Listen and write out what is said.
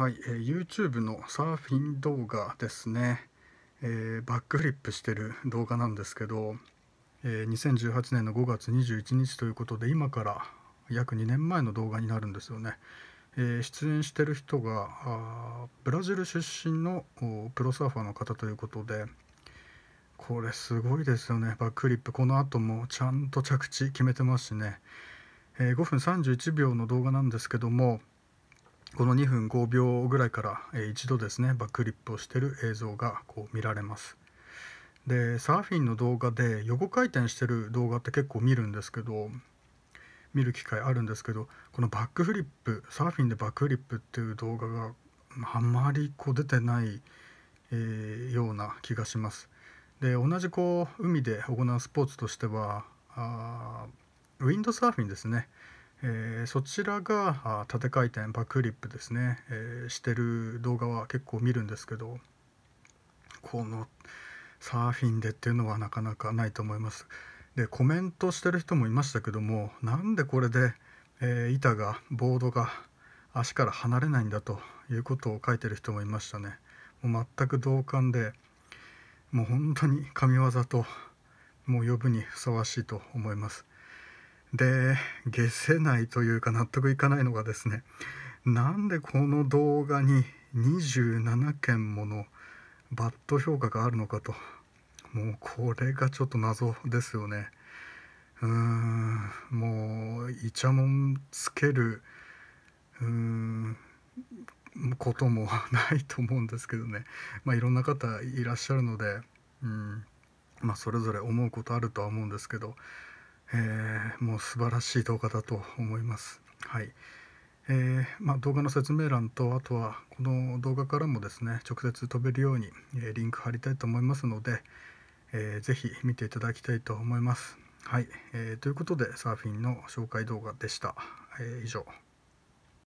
はい、えー、YouTube のサーフィン動画ですね、えー、バックフリップしてる動画なんですけど、えー、2018年の5月21日ということで今から約2年前の動画になるんですよね、え出演してる人がブラジル出身のプロサーファーの方ということでこれすごいですよねバックフリップこの後もちゃんと着地決めてますしね、え5分31秒の動画なんですけどもこの2分5秒ぐらいから一度ですねバックリップをしてる映像がこう見られますでサーフィンの動画で横回転してる動画って結構見るんですけど見る機会あるんですけどこのバックフリップサーフィンでバックフリップっていう動画があんまりこう出てない、えー、ような気がします。で同じこう海で行うスポーツとしてはあウィンドサーフィンですねえー、そちらが縦回転バックフリップですね、えー、してる動画は結構見るんですけどこのサーフィンでっていうのはなかなかないと思いますでコメントしてる人もいましたけどもなんでこれで、えー、板がボードが足から離れないんだということを書いてる人もいましたねもう全く同感でもう本当に神業ともう呼ぶにふさわしいと思いますで下せないというか納得いかないのがですねなんでこの動画に27件ものバッド評価があるのかともうこれがちょっと謎ですよねうーんもうイチャモンつけるうーんこともないと思うんですけどねまあいろんな方いらっしゃるのでうんまあそれぞれ思うことあるとは思うんですけどえー、もう素晴らしい動画だと思います。はいえー、まあ、動画の説明欄とあとはこの動画からもですね直接飛べるように、えリンク貼りたいと思いますので、えー、ぜひ見ていただきたいと思います。はい、えー、ということでサーフィンの紹介動画でした。え以上。